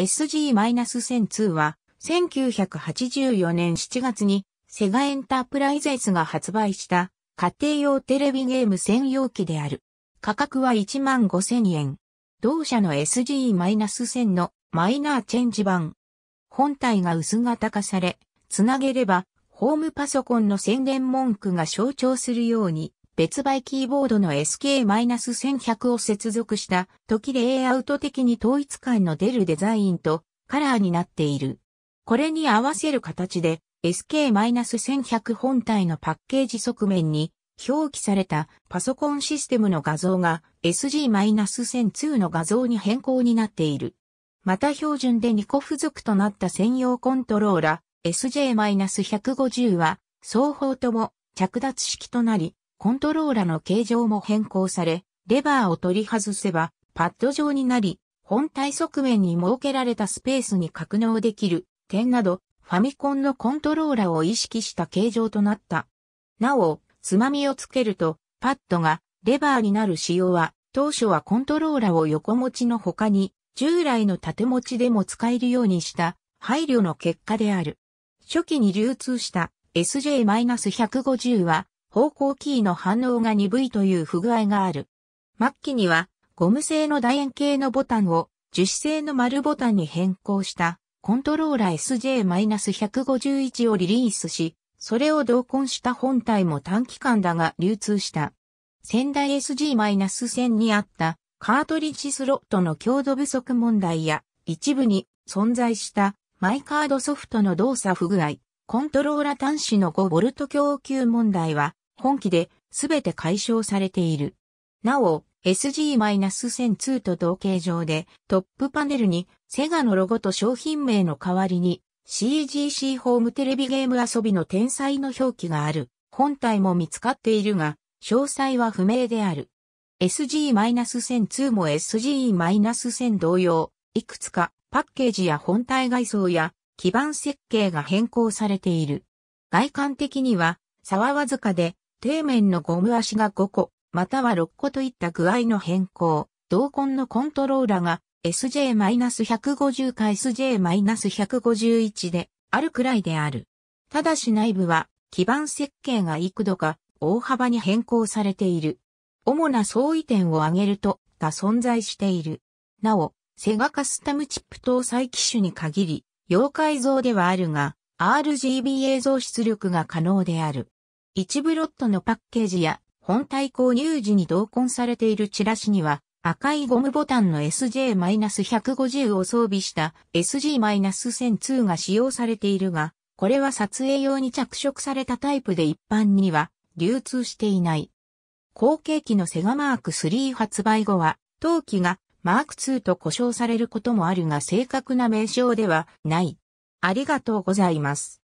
SG-1002 は、1984年7月に、セガエンタープライゼスが発売した、家庭用テレビゲーム専用機である。価格は1万5000円。同社の SG-1000 のマイナーチェンジ版。本体が薄型化され、つなげれば、ホームパソコンの宣伝文句が象徴するように、別売キーボードの SK-1100 を接続した時レイアウト的に統一感の出るデザインとカラーになっている。これに合わせる形で SK-1100 本体のパッケージ側面に表記されたパソコンシステムの画像が SG-1002 の画像に変更になっている。また標準で2個付属となった専用コントローラ SJ-150 は双方とも着脱式となりコントローラの形状も変更され、レバーを取り外せば、パッド状になり、本体側面に設けられたスペースに格納できる点など、ファミコンのコントローラを意識した形状となった。なお、つまみをつけると、パッドがレバーになる仕様は、当初はコントローラを横持ちの他に、従来の縦持ちでも使えるようにした配慮の結果である。初期に流通した SJ-150 は方向キーの反応が鈍いという不具合がある。末期には、ゴム製の楕円形のボタンを樹脂製の丸ボタンに変更したコントローラー SJ-151 をリリースし、それを同梱した本体も短期間だが流通した。先代 SG-1000 にあったカートリッジスロットの強度不足問題や一部に存在したマイカードソフトの動作不具合、コントローラ端子の 5V 供給問題は本機で全て解消されている。なお、SG-1002 と同型上でトップパネルにセガのロゴと商品名の代わりに CGC ホームテレビゲーム遊びの天才の表記がある本体も見つかっているが詳細は不明である。SG-1002 も SG-1000 同様、いくつかパッケージや本体外装や基板設計が変更されている。外観的には、はわずかで底面のゴム足が5個、または6個といった具合の変更、同梱のコントローラが SJ-150 か SJ-151 であるくらいである。ただし内部は基板設計が幾度か大幅に変更されている。主な相違点を挙げるとが存在している。なお、セガカスタムチップ搭載機種に限り、要改造ではあるが、RGB 映像出力が可能である。一部ロットのパッケージや本体購入時に同梱されているチラシには赤いゴムボタンの SJ-150 を装備した SG-1002 が使用されているが、これは撮影用に着色されたタイプで一般には流通していない。後継機のセガマーク3発売後は、当機がマーク2と呼称されることもあるが正確な名称ではない。ありがとうございます。